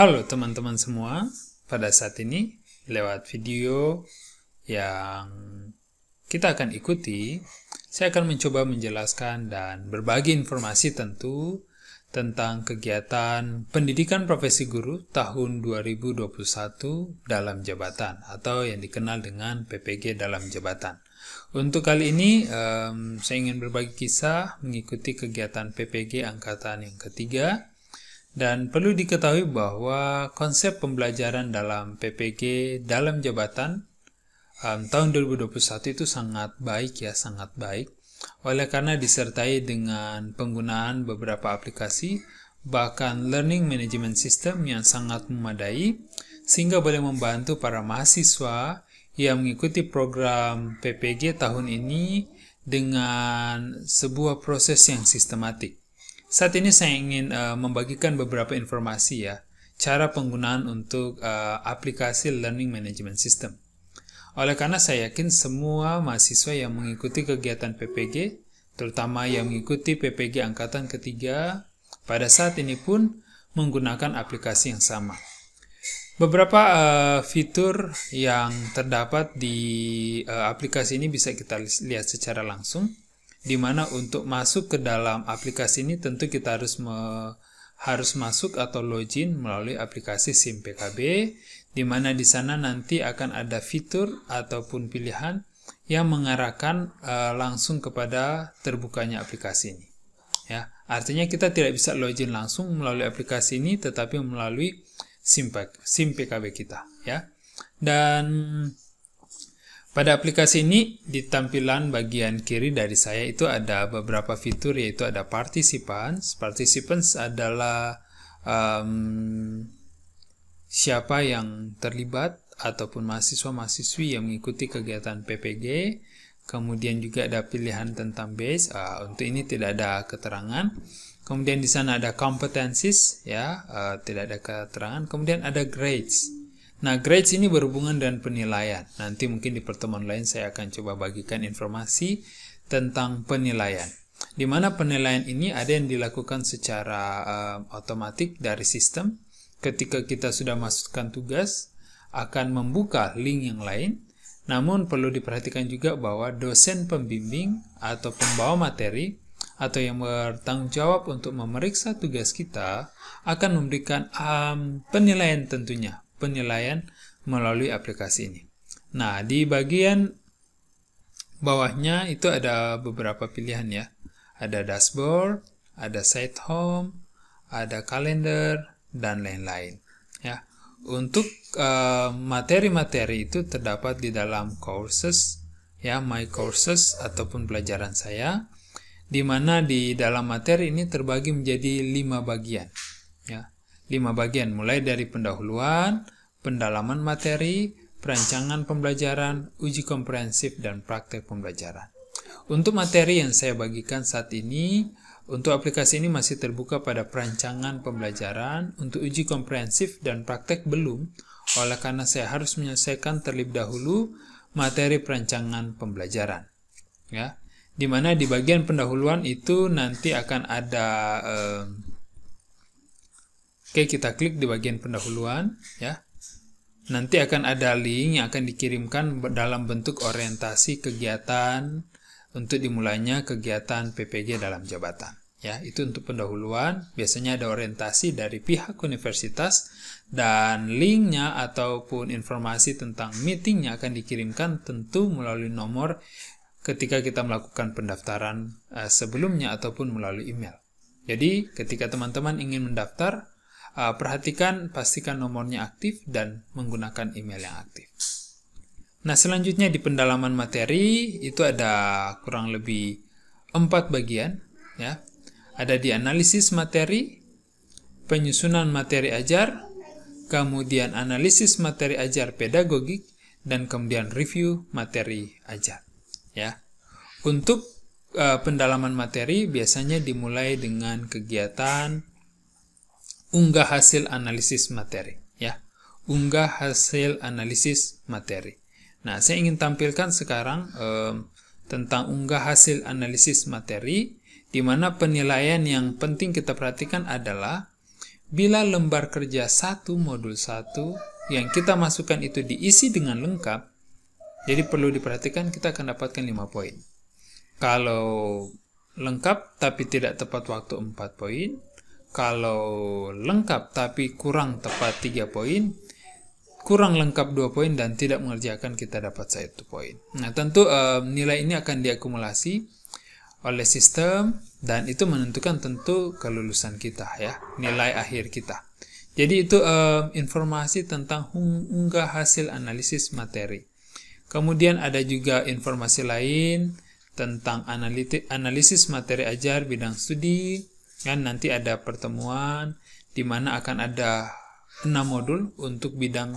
Halo teman-teman semua, pada saat ini lewat video yang kita akan ikuti, saya akan mencoba menjelaskan dan berbagi informasi tentu tentang kegiatan pendidikan profesi guru tahun 2021 dalam jabatan atau yang dikenal dengan PPG dalam jabatan. Untuk kali ini, saya ingin berbagi kisah mengikuti kegiatan PPG angkatan yang ketiga dan perlu diketahui bahwa konsep pembelajaran dalam PPG dalam jabatan um, tahun 2021 itu sangat baik ya, sangat baik. Oleh karena disertai dengan penggunaan beberapa aplikasi, bahkan learning management system yang sangat memadai, sehingga boleh membantu para mahasiswa yang mengikuti program PPG tahun ini dengan sebuah proses yang sistematik. Saat ini saya ingin uh, membagikan beberapa informasi ya, cara penggunaan untuk uh, aplikasi Learning Management System. Oleh karena saya yakin semua mahasiswa yang mengikuti kegiatan PPG, terutama yang mengikuti PPG angkatan ketiga, pada saat ini pun menggunakan aplikasi yang sama. Beberapa uh, fitur yang terdapat di uh, aplikasi ini bisa kita lihat secara langsung di mana untuk masuk ke dalam aplikasi ini tentu kita harus me, harus masuk atau login melalui aplikasi SIM PKB dimana di sana nanti akan ada fitur ataupun pilihan yang mengarahkan e, langsung kepada terbukanya aplikasi ini ya artinya kita tidak bisa login langsung melalui aplikasi ini tetapi melalui SIM, SIM PKB kita ya dan pada aplikasi ini, di tampilan bagian kiri dari saya itu ada beberapa fitur, yaitu ada participants. Participants adalah um, siapa yang terlibat ataupun mahasiswa-mahasiswi yang mengikuti kegiatan PPG. Kemudian juga ada pilihan tentang base. Uh, untuk ini tidak ada keterangan. Kemudian di sana ada competencies, ya, uh, tidak ada keterangan. Kemudian ada grades. Nah, grades ini berhubungan dengan penilaian. Nanti mungkin di pertemuan lain saya akan coba bagikan informasi tentang penilaian. Di mana penilaian ini ada yang dilakukan secara uh, eh, otomatis dari sistem. Ketika kita sudah masukkan tugas, akan membuka link yang lain. Namun perlu diperhatikan juga bahwa dosen pembimbing atau pembawa materi atau yang bertanggung jawab untuk memeriksa tugas kita akan memberikan um, penilaian tentunya penilaian melalui aplikasi ini. Nah, di bagian bawahnya itu ada beberapa pilihan ya. Ada dashboard, ada site home, ada kalender, dan lain-lain. Ya, untuk eh, materi-materi uh, itu terdapat di dalam courses, ya, my courses ataupun pelajaran saya, di mana di dalam materi ini terbagi menjadi lima bagian. 5 bagian mulai dari pendahuluan, pendalaman materi, perancangan pembelajaran, uji komprehensif, dan praktek pembelajaran. Untuk materi yang saya bagikan saat ini, untuk aplikasi ini masih terbuka pada perancangan pembelajaran, untuk uji komprehensif dan praktek belum, oleh karena saya harus menyelesaikan terlebih dahulu materi perancangan pembelajaran. Ya, di di bagian pendahuluan itu nanti akan ada... Eh, Oke, kita klik di bagian pendahuluan ya. Nanti akan ada link yang akan dikirimkan dalam bentuk orientasi kegiatan untuk dimulainya kegiatan PPG dalam jabatan. Ya, itu untuk pendahuluan. Biasanya ada orientasi dari pihak universitas dan linknya ataupun informasi tentang meetingnya akan dikirimkan tentu melalui nomor ketika kita melakukan pendaftaran eh, sebelumnya ataupun melalui email. Jadi, ketika teman-teman ingin mendaftar, Eh, perhatikan, pastikan nomornya aktif dan menggunakan email yang aktif. Nah, selanjutnya di pendalaman materi itu ada kurang lebih empat bagian, ya. Ada di analisis materi, penyusunan materi ajar, kemudian analisis materi ajar pedagogik, dan kemudian review materi ajar, ya. Untuk uh, pendalaman materi biasanya dimulai dengan kegiatan unggah hasil analisis materi ya. Unggah hasil analisis materi. Nah, saya ingin tampilkan sekarang um, tentang unggah hasil analisis materi di mana penilaian yang penting kita perhatikan adalah bila lembar kerja satu modul satu yang kita masukkan itu diisi dengan lengkap, jadi perlu diperhatikan kita akan dapatkan 5 poin. Kalau lengkap tapi tidak tepat waktu 4 poin, kalau lengkap tapi kurang tepat 3 poin, kurang lengkap 2 poin dan tidak mengerjakan kita dapat satu poin. Nah, tentu um, nilai ini akan diakumulasi oleh sistem dan itu menentukan tentu kelulusan kita ya, nilai akhir kita. Jadi itu um, informasi tentang unggah hasil analisis materi. Kemudian ada juga informasi lain tentang analisis materi ajar bidang studi, kan nanti ada pertemuan di mana akan ada enam modul untuk bidang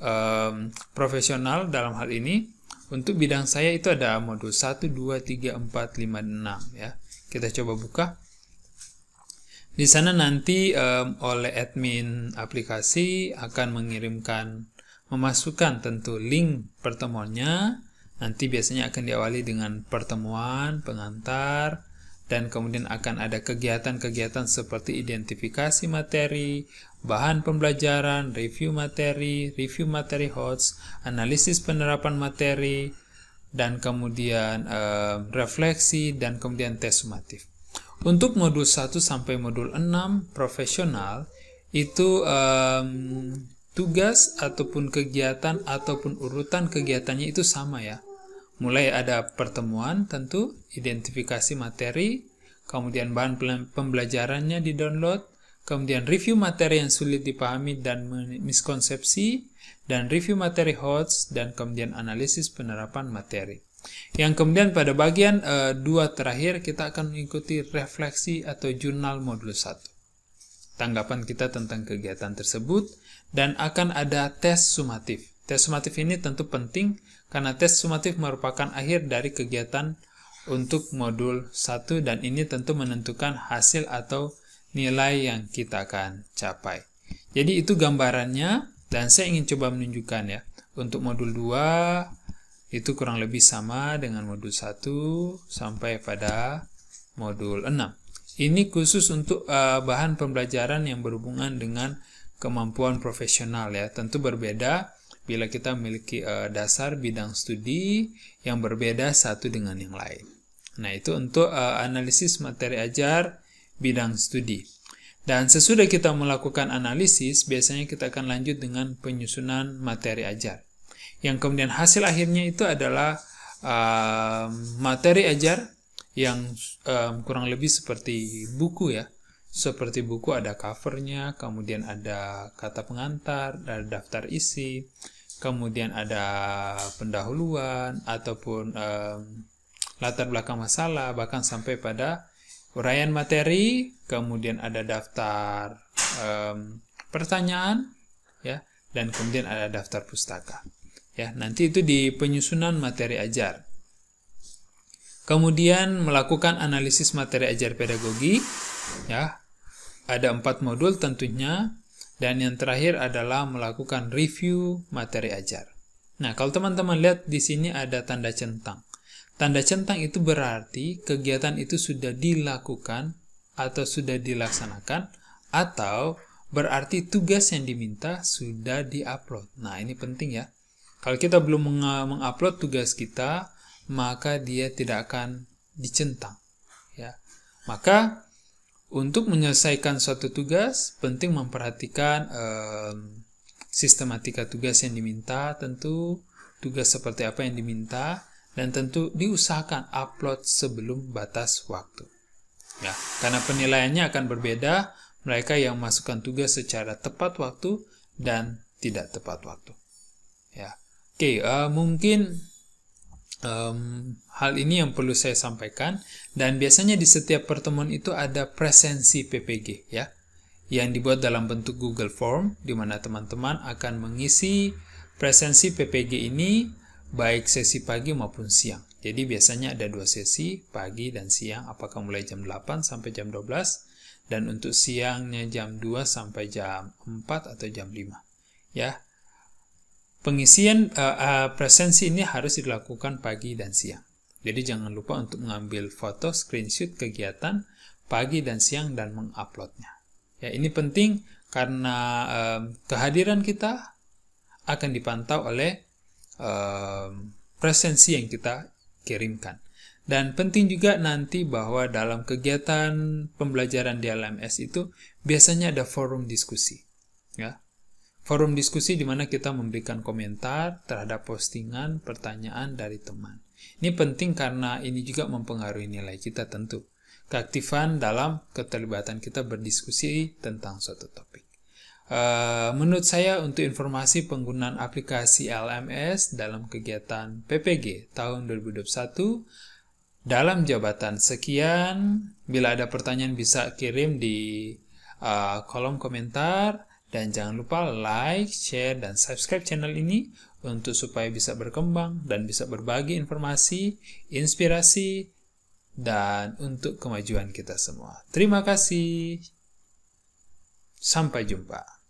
um, profesional dalam hal ini untuk bidang saya itu ada modul 1 2 3 4 5 6 ya. Kita coba buka. Di sana nanti um, oleh admin aplikasi akan mengirimkan memasukkan tentu link pertemuannya. Nanti biasanya akan diawali dengan pertemuan pengantar dan kemudian akan ada kegiatan-kegiatan seperti identifikasi materi, bahan pembelajaran, review materi, review materi HOTS, analisis penerapan materi, dan kemudian e, refleksi, dan kemudian tes sumatif. Untuk modul 1 sampai modul 6 profesional, itu e, tugas ataupun kegiatan ataupun urutan kegiatannya itu sama ya mulai ada pertemuan tentu identifikasi materi, kemudian bahan pembelajarannya di-download, kemudian review materi yang sulit dipahami dan miskonsepsi, dan review materi hot, dan kemudian analisis penerapan materi. Yang kemudian pada bagian e, dua terakhir kita akan mengikuti refleksi atau jurnal modul 1. Tanggapan kita tentang kegiatan tersebut dan akan ada tes sumatif. Tes sumatif ini tentu penting karena tes sumatif merupakan akhir dari kegiatan untuk modul 1 dan ini tentu menentukan hasil atau nilai yang kita akan capai. Jadi itu gambarannya dan saya ingin coba menunjukkan ya. Untuk modul 2 itu kurang lebih sama dengan modul 1 sampai pada modul 6. Ini khusus untuk uh, bahan pembelajaran yang berhubungan dengan kemampuan profesional ya. Tentu berbeda bila kita memiliki uh, dasar bidang studi yang berbeda satu dengan yang lain. Nah, itu untuk uh, analisis materi ajar bidang studi. Dan sesudah kita melakukan analisis, biasanya kita akan lanjut dengan penyusunan materi ajar. Yang kemudian hasil akhirnya itu adalah uh, materi ajar yang um, kurang lebih seperti buku ya seperti buku ada covernya, kemudian ada kata pengantar, ada daftar isi, kemudian ada pendahuluan ataupun um, latar belakang masalah, bahkan sampai pada uraian materi, kemudian ada daftar um, pertanyaan, ya, dan kemudian ada daftar pustaka. Ya, nanti itu di penyusunan materi ajar. Kemudian melakukan analisis materi ajar pedagogi, ya, ada empat modul tentunya, dan yang terakhir adalah melakukan review materi ajar. Nah, kalau teman-teman lihat di sini ada tanda centang. Tanda centang itu berarti kegiatan itu sudah dilakukan atau sudah dilaksanakan atau berarti tugas yang diminta sudah diupload. Nah, ini penting ya. Kalau kita belum mengupload tugas kita, maka dia tidak akan dicentang. Ya, maka untuk menyelesaikan suatu tugas, penting memperhatikan um, sistematika tugas yang diminta, tentu tugas seperti apa yang diminta, dan tentu diusahakan upload sebelum batas waktu. Ya, karena penilaiannya akan berbeda mereka yang masukkan tugas secara tepat waktu dan tidak tepat waktu. Ya, oke, okay, uh, eh, mungkin um, hal ini yang perlu saya sampaikan dan biasanya di setiap pertemuan itu ada presensi PPG ya yang dibuat dalam bentuk Google Form di mana teman-teman akan mengisi presensi PPG ini baik sesi pagi maupun siang. Jadi biasanya ada dua sesi, pagi dan siang, apakah mulai jam 8 sampai jam 12 dan untuk siangnya jam 2 sampai jam 4 atau jam 5. Ya. Pengisian uh, uh, presensi ini harus dilakukan pagi dan siang. Jadi jangan lupa untuk mengambil foto screenshot kegiatan pagi dan siang dan menguploadnya. Ya, ini penting karena um, kehadiran kita akan dipantau oleh um, presensi yang kita kirimkan. Dan penting juga nanti bahwa dalam kegiatan pembelajaran di LMS itu biasanya ada forum diskusi. Ya, Forum diskusi di mana kita memberikan komentar terhadap postingan pertanyaan dari teman. Ini penting karena ini juga mempengaruhi nilai kita tentu. Keaktifan dalam keterlibatan kita berdiskusi tentang suatu topik. Uh, menurut saya untuk informasi penggunaan aplikasi LMS dalam kegiatan PPG tahun 2021 dalam jabatan sekian, bila ada pertanyaan bisa kirim di uh, kolom komentar. Dan jangan lupa like, share, dan subscribe channel ini untuk supaya bisa berkembang dan bisa berbagi informasi, inspirasi, dan untuk kemajuan kita semua. Terima kasih. Sampai jumpa.